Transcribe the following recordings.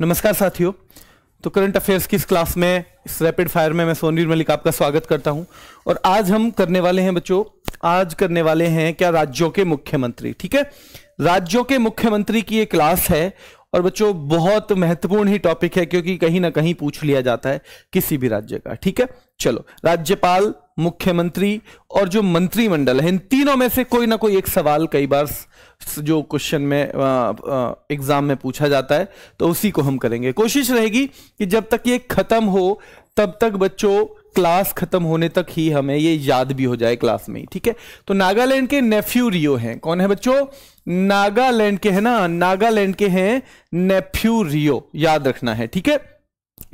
नमस्कार साथियों तो करंट अफेयर्स की इस क्लास में इस रैपिड फायर में मैं सोनीर मलिक आपका स्वागत करता हूं और आज हम करने वाले हैं बच्चों आज करने वाले हैं क्या राज्यों के मुख्यमंत्री ठीक है राज्यों के मुख्यमंत्री की ये क्लास है और बच्चों बहुत महत्वपूर्ण ही टॉपिक है क्योंकि कहीं ना कहीं पूछ लिया जाता है किसी भी राज्य का ठीक है चलो राज्यपाल मुख्यमंत्री और जो मंत्रिमंडल है इन तीनों में से कोई ना कोई एक सवाल कई बार जो क्वेश्चन में एग्जाम में पूछा जाता है तो उसी को हम करेंगे कोशिश रहेगी कि जब तक ये खत्म हो तब तक बच्चों क्लास खत्म होने तक ही हमें ये याद भी हो जाए क्लास में ही ठीक है तो नागालैंड के नेफ्यू रियो हैं कौन है बच्चों नागालैंड के है ना नागालैंड के हैं नेफ्यू रियो याद रखना है ठीक है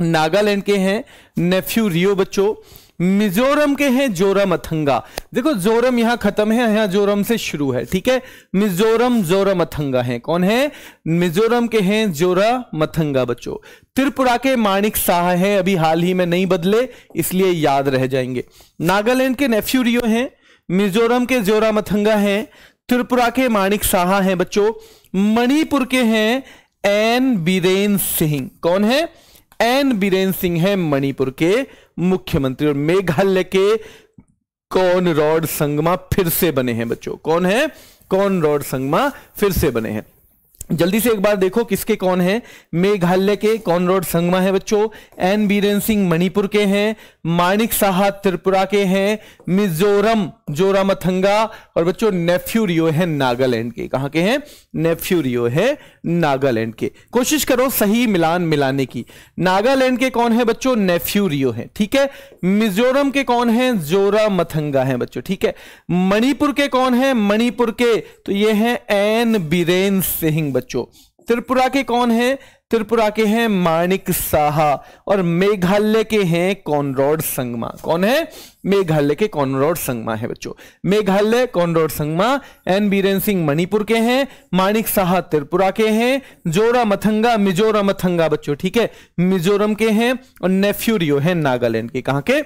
नागालैंड के हैं नेफ्यू रियो बच्चों मिजोरम के हैं जोरम अथंगा देखो जोरम यहां खत्म है यहां जोरम से शुरू है ठीक है मिजोरम जोरम अथंगा है कौन है मिजोरम के हैं जोरा मथंगा बच्चों त्रिपुरा के माणिक शाह है अभी हाल ही में नहीं बदले इसलिए याद रह जाएंगे नागालैंड के नेफ्यूरियो हैं मिजोरम के जोरा मथंगा हैं त्रिपुरा के माणिक शाह हैं बच्चों मणिपुर के हैं एन बीरेन सिंह कौन है एन बीरेन सिंह है मणिपुर के मुख्यमंत्री और मेघालय के कौन रॉड संगमा फिर से बने हैं बच्चों कौन है कौन रॉड संगमा फिर से बने हैं जल्दी से एक बार देखो किसके कौन है मेघालय के कॉनरोड संगमा है बच्चों एन बीरेन सिंह मणिपुर के हैं माणिक साहा त्रिपुरा के हैं मिजोरम जोरा मथंगा और बच्चों नेफ्यूरियो है नागालैंड के कहां के हैं नेफ्यूरियो है नागालैंड के कोशिश करो सही मिलान मिलाने की नागालैंड के कौन है बच्चों नेफ्यूरियो है ठीक है मिजोरम के कौन है जोरा मथंगा है बच्चों ठीक है मणिपुर के कौन है मणिपुर के तो ये है एन बीरेन सिंह बच्चों त्रिपुरा के कौन हैं त्रिपुरा के हैं माणिक साहा और मेघालय के हैं कॉनरॉड संगमा कौन है मेघालय के कॉनरॉड संगमा है बच्चों मेघालय कॉनरॉड संगमा एन बीरेन सिंह मणिपुर के हैं माणिक साहा त्रिपुरा के हैं जोरा मथंगा मिजोरम मथंगा बच्चों ठीक है मिजोरम के हैं और नेफ्यूरियो है नागालैंड के कहाँ के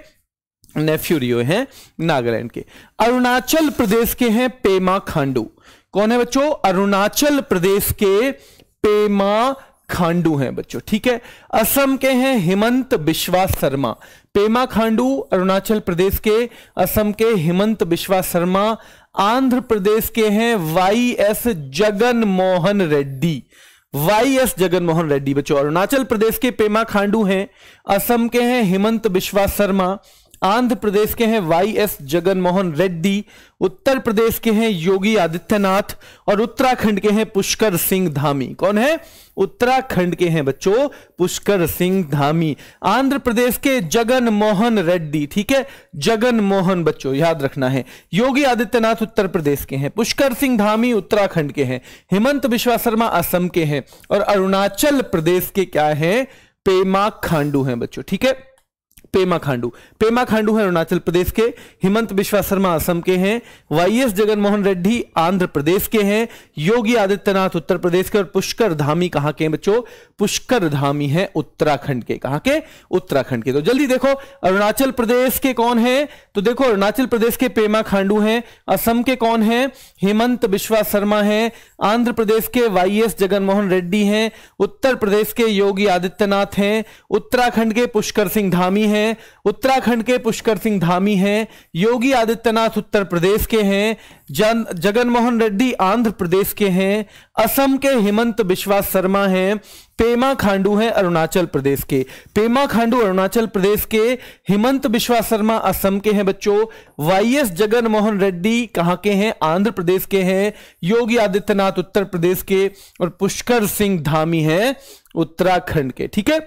नेफ्यूरियो है नागालैंड के अरुणाचल प्रदेश के हैं पेमा खांडू कौन है बच्चों अरुणाचल प्रदेश के पेमा खांडू हैं बच्चों ठीक है असम के हैं हेमंत बिश्वा शर्मा पेमा खांडू अरुणाचल प्रदेश के असम के हेमंत बिश्वा शर्मा आंध्र प्रदेश के हैं Y S Jagan Mohan Reddy Y S Jagan Mohan Reddy बच्चों अरुणाचल प्रदेश के पेमा खांडू हैं असम के हैं हेमंत बिश्वा शर्मा आंध्र प्रदेश के हैं वाई एस जगनमोहन रेड्डी उत्तर प्रदेश के हैं योगी आदित्यनाथ और उत्तराखंड के हैं पुष्कर सिंह धामी कौन है उत्तराखंड के हैं बच्चों पुष्कर सिंह धामी आंध्र प्रदेश के जगन मोहन रेड्डी ठीक है जगन मोहन बच्चों याद रखना है योगी आदित्यनाथ उत्तर प्रदेश के हैं पुष्कर सिंह धामी उत्तराखंड के हैं हेमंत विश्वा शर्मा असम के हैं और अरुणाचल प्रदेश के क्या है पेमा खांडू हैं बच्चों ठीक है पेमा खांडू पेमा खांडू है अरुणाचल प्रदेश के हिमंत बिश्वा शर्मा असम के हैं वाई एस जगनमोहन रेड्डी आंध्र प्रदेश के हैं योगी आदित्यनाथ उत्तर प्रदेश के और पुष्कर धामी कहां के बच्चों पुष्कर धामी है उत्तराखंड के कहा के उत्तराखंड के तो जल्दी देखो अरुणाचल प्रदेश के कौन है तो देखो अरुणाचल प्रदेश के पेमा खांडू है असम के कौन है हेमंत बिश्वा शर्मा है आंध्र प्रदेश के वाई एस जगनमोहन रेड्डी हैं उत्तर प्रदेश के योगी आदित्यनाथ हैं उत्तराखंड के पुष्कर सिंह धामी हैं उत्तराखंड के पुष्कर सिंह धामी हैं योगी आदित्यनाथ उत्तर प्रदेश के हैं जन जगनमोहन रेड्डी आंध्र प्रदेश के हैं असम के हेमंत बिश्वास शर्मा हैं पेमा खांडू हैं अरुणाचल प्रदेश के पेमा खांडू अरुणाचल प्रदेश के हेमंत बिश्वास शर्मा असम के हैं बच्चों वाई एस जगनमोहन रेड्डी कहाँ के हैं आंध्र प्रदेश के हैं योगी आदित्यनाथ उत्तर प्रदेश के और पुष्कर सिंह धामी हैं उत्तराखंड के ठीक है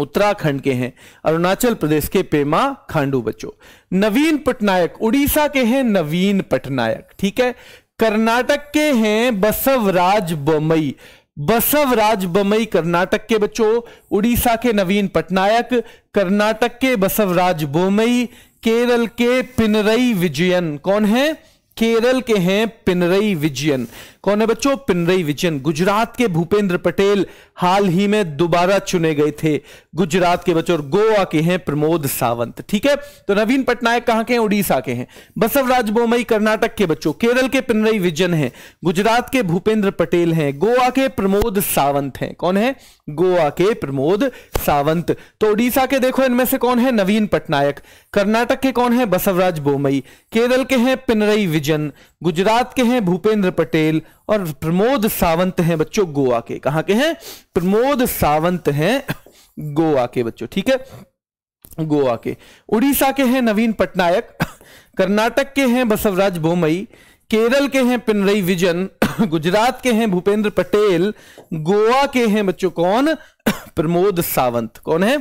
उत्तराखंड के हैं अरुणाचल प्रदेश के पेमा खांडू बच्चो नवीन पटनायक उड़ीसा के हैं नवीन पटनायक ठीक है कर्नाटक के हैं बसवराज बोमई बसवराज बमई कर्नाटक के बच्चों उड़ीसा के नवीन पटनायक कर्नाटक के बसवराज बोमई केरल के पिनरई विजयन कौन है केरल के हैं पिनरई विजयन कौन है बच्चों पिनरई विजयन गुजरात के भूपेंद्र पटेल हाल ही में दोबारा चुने गए थे गुजरात के बच्चों और गोवा के हैं प्रमोद सावंत ठीक है तो नवीन पटनायक कहां के हैं उड़ीसा के हैं बसवराज बोमई कर्नाटक के बच्चों केरल के पिनरई विजयन हैं गुजरात के भूपेंद्र पटेल हैं गोवा के प्रमोद सावंत हैं कौन है गोवा के प्रमोद सावंत तो उड़ीसा के देखो इनमें से कौन है नवीन पटनायक कर्नाटक के कौन है बसवराज बोमई केरल के हैं पिनरई डिवीजन गुजरात के हैं भूपेंद्र पटेल और प्रमोद सावंत हैं बच्चों गोवा के कहा के हैं प्रमोद सावंत हैं गोवा के बच्चों ठीक है गोवा के उड़ीसा के हैं नवीन पटनायक कर्नाटक के हैं बसवराज बोमई केरल के हैं पिनरई विजन गुजरात के हैं भूपेंद्र पटेल गोवा के हैं बच्चों कौन प्रमोद सावंत कौन है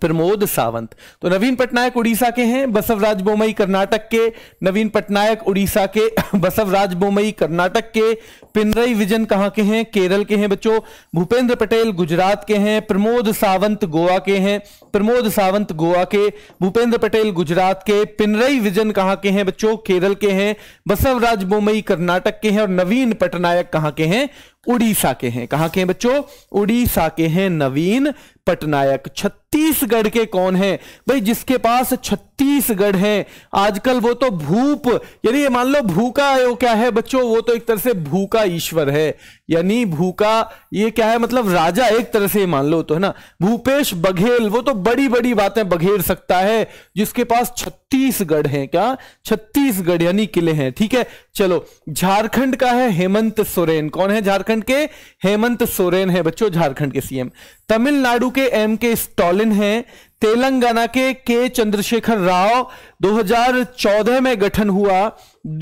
प्रमोद सावंत तो नवीन पटनायक उड़ीसा के हैं बसवराज बोमई कर्नाटक के नवीन पटनायक उड़ीसा के बसवराज बोमई कर्नाटक के पिनरई विजन कहाँ के हैं केरल के हैं बच्चों भूपेंद्र पटेल गुजरात के हैं प्रमोद सावंत गोवा के हैं प्रमोद सावंत गोवा के भूपेंद्र पटेल गुजरात के पिनरई विजन कहाँ के हैं बच्चों केरल के हैं बसवराज बोमई कर्नाटक के हैं और नवीन पटनायक कहाँ के हैं उड़ीसा के हैं कहां के हैं बच्चों उड़ीसा के हैं नवीन पटनायक छत्तीसगढ़ के कौन है भाई जिसके पास छत्तीस छत्तीसगढ़ है आजकल वो तो भूप यानी ये मान लो भूका वो क्या है बच्चों वो तो एक तरह से भूका ईश्वर है यानी भूका ये क्या है मतलब राजा एक तरह से मान लो तो है ना भूपेश बघेल वो तो बड़ी बड़ी बातें बघेर सकता है जिसके पास छत्तीसगढ़ है क्या छत्तीसगढ़ यानी किले हैं ठीक है चलो झारखंड का है हेमंत सोरेन कौन है झारखंड के हेमंत सोरेन है बच्चों झारखंड के सीएम तमिलनाडु के एम के स्टॉलिन है तेलंगाना के के चंद्रशेखर राव 2014 में गठन हुआ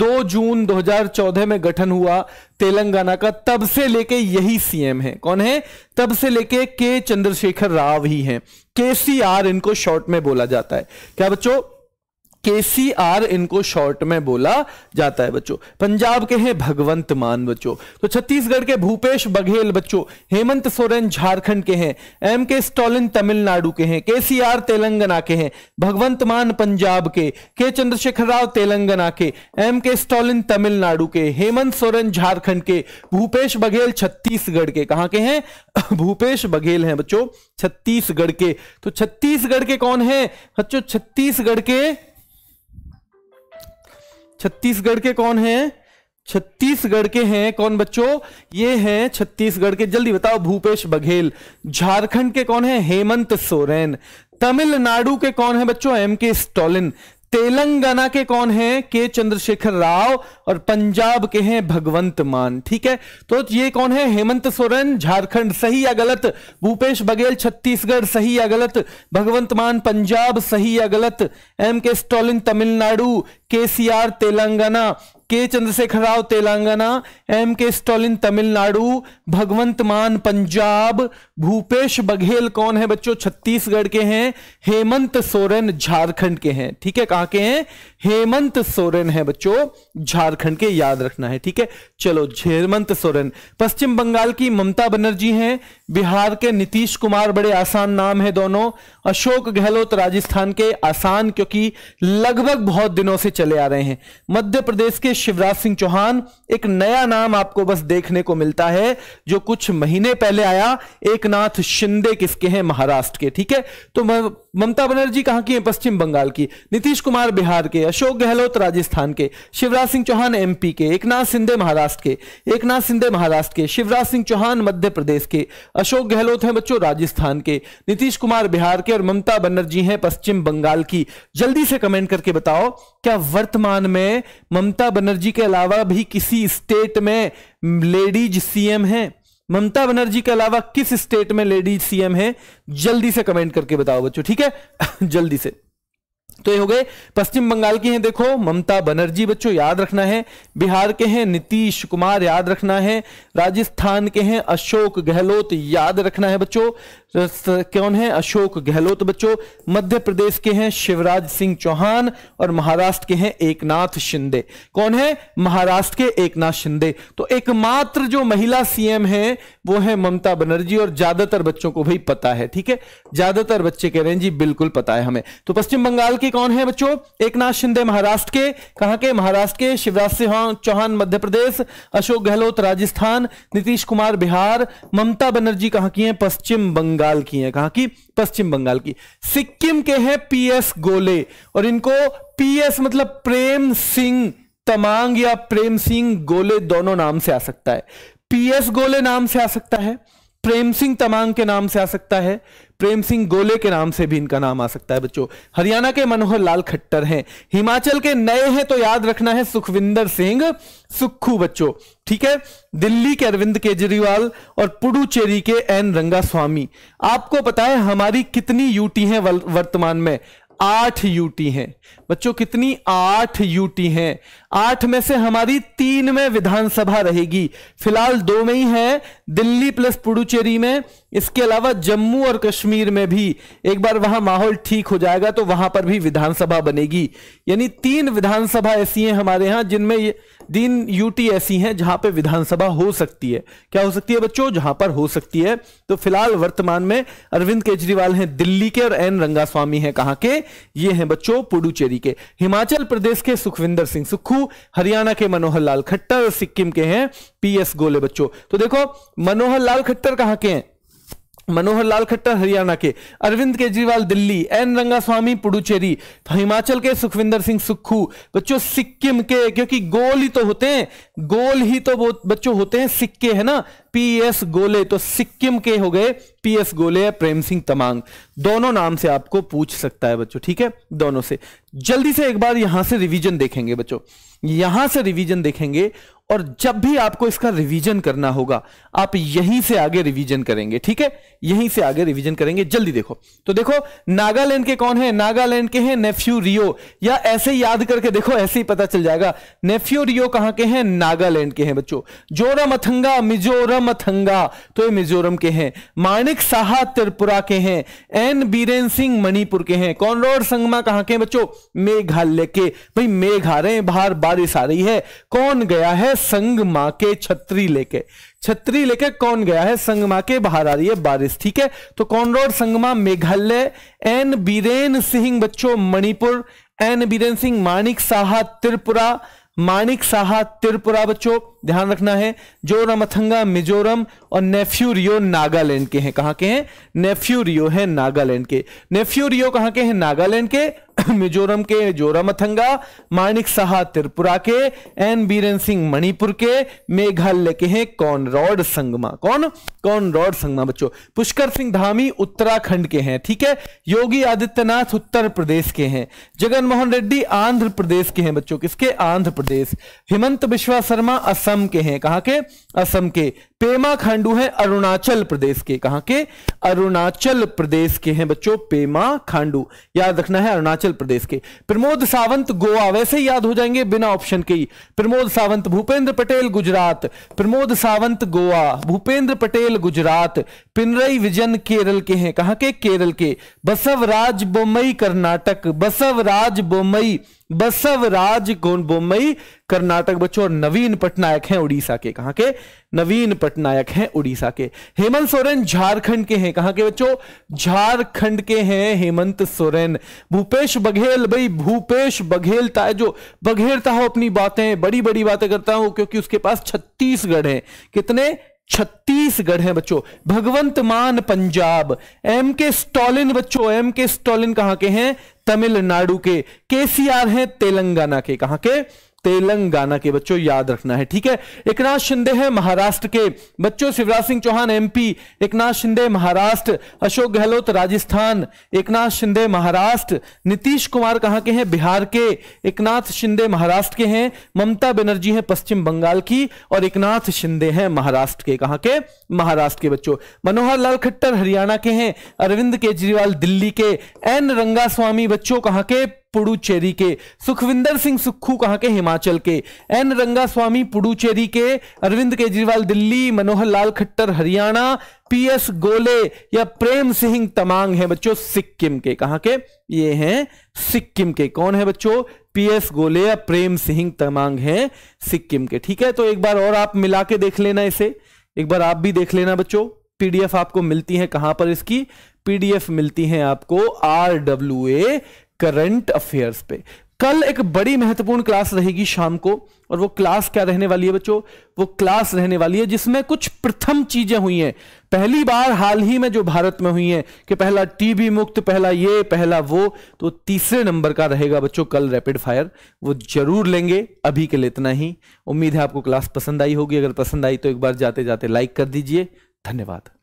2 जून 2014 में गठन हुआ तेलंगाना का तब से लेके यही सीएम है कौन है तब से लेके के चंद्रशेखर राव ही हैं केसीआर इनको शॉर्ट में बोला जाता है क्या बच्चों केसीआर इनको शॉर्ट में बोला जाता है बच्चों पंजाब के हैं भगवंत मान बच्चों तो छत्तीसगढ़ के भूपेश बघेल बच्चों हेमंत सोरेन झारखंड के हैं एम के स्टॉलिन तमिलनाडु के हैं केसीआर तेलंगाना के हैं भगवंत मान पंजाब के के चंद्रशेखर राव तेलंगाना के एम के स्टॉलिन तमिलनाडु के हेमंत सोरेन झारखंड के भूपेश बघेल छत्तीसगढ़ के कहा के हैं भूपेश बघेल हैं बच्चों छत्तीसगढ़ के तो छत्तीसगढ़ के कौन है बच्चों छत्तीसगढ़ के छत्तीसगढ़ के कौन हैं छत्तीसगढ़ के हैं कौन बच्चों ये हैं छत्तीसगढ़ के जल्दी बताओ भूपेश बघेल झारखंड के कौन है हेमंत सोरेन तमिलनाडु के कौन है बच्चों एम के स्टॉलिन तेलंगाना के कौन हैं के चंद्रशेखर राव और पंजाब के हैं भगवंत मान ठीक है तो ये कौन है हेमंत सोरेन झारखंड सही या गलत भूपेश बघेल छत्तीसगढ़ सही या गलत भगवंत मान पंजाब सही या गलत एम के स्टॉलिन तमिलनाडु के सी आर तेलंगाना के चंद्रशेखर राव तेलंगाना एम के स्टॉलिन तमिलनाडु भगवंत मान पंजाब भूपेश बघेल कौन है बच्चों छत्तीसगढ़ के हैं हेमंत सोरेन झारखंड के हैं ठीक है कहां के हैं हेमंत सोरेन है बच्चों झारखंड के याद रखना है ठीक है चलो हेमंत सोरेन पश्चिम बंगाल की ममता बनर्जी हैं बिहार के नीतीश कुमार बड़े आसान नाम है दोनों अशोक गहलोत राजस्थान के आसान क्योंकि लगभग बहुत दिनों से चले आ रहे हैं मध्य प्रदेश के शिवराज सिंह चौहान एक नया नाम आपको बस देखने को मिलता है जो कुछ महीने पहले आया एकनाथ शिंदे किसके हैं महाराष्ट्र के ठीक है तो ममता बनर्जी कहां की है पश्चिम बंगाल की नीतीश कुमार बिहार के अशोक गहलोत राजस्थान के शिवराज सिंह चौहान एमपी के एकनाथ सिंधे महाराष्ट्र के एकनाथ सिंधे महाराष्ट्र के शिवराज सिंह चौहान मध्य प्रदेश के अशोक गहलोत हैं बच्चों राजस्थान के नीतीश कुमार बिहार के और ममता बनर्जी हैं पश्चिम बंगाल की जल्दी से कमेंट करके बताओ क्या वर्तमान में ममता बनर्जी बनर्जी के अलावा भी किसी स्टेट में लेडीज सीएम हैं ममता बनर्जी के अलावा किस स्टेट में लेडीज सीएम है जल्दी से कमेंट करके बताओ बच्चों ठीक है जल्दी से तो ये हो गए पश्चिम बंगाल की हैं देखो ममता बनर्जी बच्चों याद रखना है बिहार के हैं नीतीश कुमार याद रखना है राजस्थान के हैं अशोक गहलोत याद रखना है बच्चों कौन है अशोक गहलोत बच्चों मध्य प्रदेश के हैं शिवराज सिंह चौहान और महाराष्ट्र के हैं एकनाथ शिंदे कौन है महाराष्ट्र के एकनाथ शिंदे तो एकमात्र जो महिला सीएम है वो है ममता बनर्जी और ज्यादातर बच्चों को भी पता है ठीक है ज्यादातर बच्चे कह रहे हैं जी बिल्कुल पता है हमें तो पश्चिम बंगाल के अभ्यर्थी कौन है बच्चों एक नाथ शिंदे महाराष्ट्र के कहा के महाराष्ट्र के शिवराज सिंह चौहान मध्य प्रदेश अशोक गहलोत राजस्थान नीतीश कुमार बिहार ममता बनर्जी कहा की हैं पश्चिम बंगाल की हैं कहा की पश्चिम बंगाल की सिक्किम के हैं पीएस गोले और इनको पीएस मतलब प्रेम सिंह तमांग या प्रेम सिंह गोले दोनों नाम से आ सकता है पीएस गोले नाम से आ सकता है प्रेम सिंह तमांग के नाम से आ सकता है प्रेम सिंह गोले के नाम से भी इनका नाम आ सकता है बच्चों हरियाणा के मनोहर लाल खट्टर हैं हिमाचल के नए हैं तो याद रखना है सुखविंदर सिंह सुखू बच्चों ठीक है दिल्ली के अरविंद केजरीवाल और पुडुचेरी के एन रंगा स्वामी आपको पता है हमारी कितनी यूटी है वर्तमान में आठ यूटी हैं बच्चों कितनी आठ यूटी हैं आठ में से हमारी तीन में विधानसभा रहेगी फिलहाल दो में ही है दिल्ली प्लस पुडुचेरी में इसके अलावा जम्मू और कश्मीर में भी एक बार वहां माहौल ठीक हो जाएगा तो वहां पर भी विधानसभा बनेगी यानी तीन विधानसभा ऐसी हैं हमारे यहां जिनमें दिन यूटी ऐसी हैं जहां पे विधानसभा हो सकती है क्या हो सकती है बच्चों जहां पर हो सकती है तो फिलहाल वर्तमान में अरविंद केजरीवाल हैं दिल्ली के और एन रंगास्वामी हैं कहां के ये हैं बच्चों पुडुचेरी के हिमाचल प्रदेश के सुखविंदर सिंह सुक्खू हरियाणा के मनोहर लाल खट्टर और सिक्किम के हैं पी एस गोले बच्चों तो देखो मनोहर लाल खट्टर कहां के हैं मनोहर लाल खट्टर हरियाणा के अरविंद केजरीवाल दिल्ली एन रंगास्वामी पुडुचेरी हिमाचल के सुखविंदर सिंह सुक्खू बच्चों सिक्किम के क्योंकि गोल ही तो होते हैं गोल ही तो बच्चों होते हैं सिक्के है ना पी एस गोले तो सिक्किम के हो गए पीएस गोले या प्रेम सिंह तमांग दोनों नाम से आपको पूछ सकता है बच्चों ठीक है दोनों से जल्दी से एक बार यहां से रिवीजन देखेंगे बच्चों यहां से रिवीजन देखेंगे और जब भी आपको इसका रिवीजन करना होगा आप यहीं से आगे रिवीजन करेंगे ठीक है यहीं से आगे रिवीजन करेंगे जल्दी देखो तो देखो नागालैंड के कौन है नागालैंड के हैं नेफ्यू रियो या ऐसे याद करके देखो ऐसे ही पता चल जाएगा नेफ्यू रियो कहां के हैं नागालैंड के हैं बच्चों जोरम अथंगा मिजोरम अथंगा तो ये मिजोरम के हैं माणिक विवेक साहा त्रिपुरा के हैं एन बीरेन सिंह मणिपुर के हैं कॉनरोड संगमा कहाँ के बच्चों मेघालय के भाई मेघ आ रहे हैं बाहर बारिश आ रही है कौन गया है संगमा के छतरी लेके छतरी लेके कौन गया है संगमा के बाहर आ रही है बारिश ठीक है तो कॉनरोड संगमा मेघालय एन बीरेन सिंह बच्चों मणिपुर एन बीरेन सिंह माणिक साहा त्रिपुरा मानिक साहा त्रिपुरा बच्चों ध्यान रखना है जो रमथंगा मिजोरम और नेफ्यूरियो नागालैंड के हैं कहां के हैं नेफ्यूरियो है नागालैंड के नेफ्यूरियो कहां के हैं नागालैंड के मिजोरम के मथंगा माणिक सहा त्रिपुरा के एन बीरन सिंह मणिपुर के मेघालय के हैं कौन रॉड संगमा कौन कौन रॉड संगमा बच्चों पुष्कर सिंह धामी उत्तराखंड के हैं ठीक है योगी आदित्यनाथ उत्तर प्रदेश के हैं जगन मोहन रेड्डी आंध्र प्रदेश के हैं बच्चों किसके आंध्र प्रदेश हिमंत बिश्वा शर्मा असम के हैं कहा के असम के पेमा खांडू है अरुणाचल प्रदेश के कहा के अरुणाचल प्रदेश के हैं बच्चों पेमा खांडू याद रखना है अरुणाचल हिमाचल प्रदेश के प्रमोद सावंत गोवा वैसे ही याद हो जाएंगे बिना ऑप्शन के ही प्रमोद सावंत भूपेंद्र पटेल गुजरात प्रमोद सावंत गोवा भूपेंद्र पटेल गुजरात पिनरई विजन केरल के हैं कहा के केरल के बसवराज बोमई कर्नाटक बसवराज बोमई बसवराज बोमई कर्नाटक बच्चों और नवीन पटनायक हैं उड़ीसा के कहा के नवीन पटनायक हैं उड़ीसा के हेमंत सोरेन झारखंड के हैं कहा के बच्चों झारखंड के हैं हेमंत सोरेन भूपेश बघेल भाई भूपेश बघेल है जो बघेलता हो अपनी बातें बड़ी बड़ी बातें करता हूं क्योंकि उसके पास छत्तीसगढ़ है कितने छत्तीसगढ़ है बच्चों भगवंत मान पंजाब एम के स्टॉलिन बच्चों एम के स्टॉलिन कहां के हैं तमिलनाडु के केसीआर हैं तेलंगाना के कहा के तेलंगाना के बच्चों याद रखना है ठीक है एक नाथ शिंदे है महाराष्ट्र के बच्चों शिवराज सिंह चौहान एमपी एक नाथ शिंदे महाराष्ट्र अशोक गहलोत राजस्थान एक नाथ शिंदे महाराष्ट्र नीतीश कुमार कहां के हैं बिहार के एक नाथ शिंदे महाराष्ट्र के हैं ममता बनर्जी है पश्चिम बंगाल की और एक नाथ शिंदे हैं महाराष्ट्र के कहा के महाराष्ट्र के बच्चों मनोहर लाल खट्टर हरियाणा के हैं अरविंद केजरीवाल दिल्ली के एन रंगास्वामी बच्चों कहा के पुडुचेरी के सुखविंदर सिंह सुक्खू कहाँ के हिमाचल के एन रंगास्वामी पुडुचेरी के अरविंद केजरीवाल दिल्ली मनोहर लाल खट्टर हरियाणा पीएस गोले या प्रेम सिंह तमांग है बच्चों सिक्किम के कहाँ के ये हैं सिक्किम के कौन है बच्चों पीएस गोले या प्रेम सिंह तमांग हैं सिक्किम के ठीक है तो एक बार और आप मिला के देख लेना इसे एक बार आप भी देख लेना बच्चों पीडीएफ आपको मिलती है कहां पर इसकी पीडीएफ मिलती है आपको R W A current affairs पे कल एक बड़ी महत्वपूर्ण क्लास रहेगी शाम को और वो क्लास क्या रहने वाली है बच्चों वो क्लास रहने वाली है जिसमें कुछ प्रथम चीजें हुई हैं पहली बार हाल ही में जो भारत में हुई है कि पहला टीबी मुक्त पहला ये पहला वो तो तीसरे नंबर का रहेगा बच्चों कल रैपिड फायर वो जरूर लेंगे अभी के लिए इतना ही उम्मीद है आपको क्लास पसंद आई होगी अगर पसंद आई तो एक बार जाते जाते लाइक कर दीजिए धन्यवाद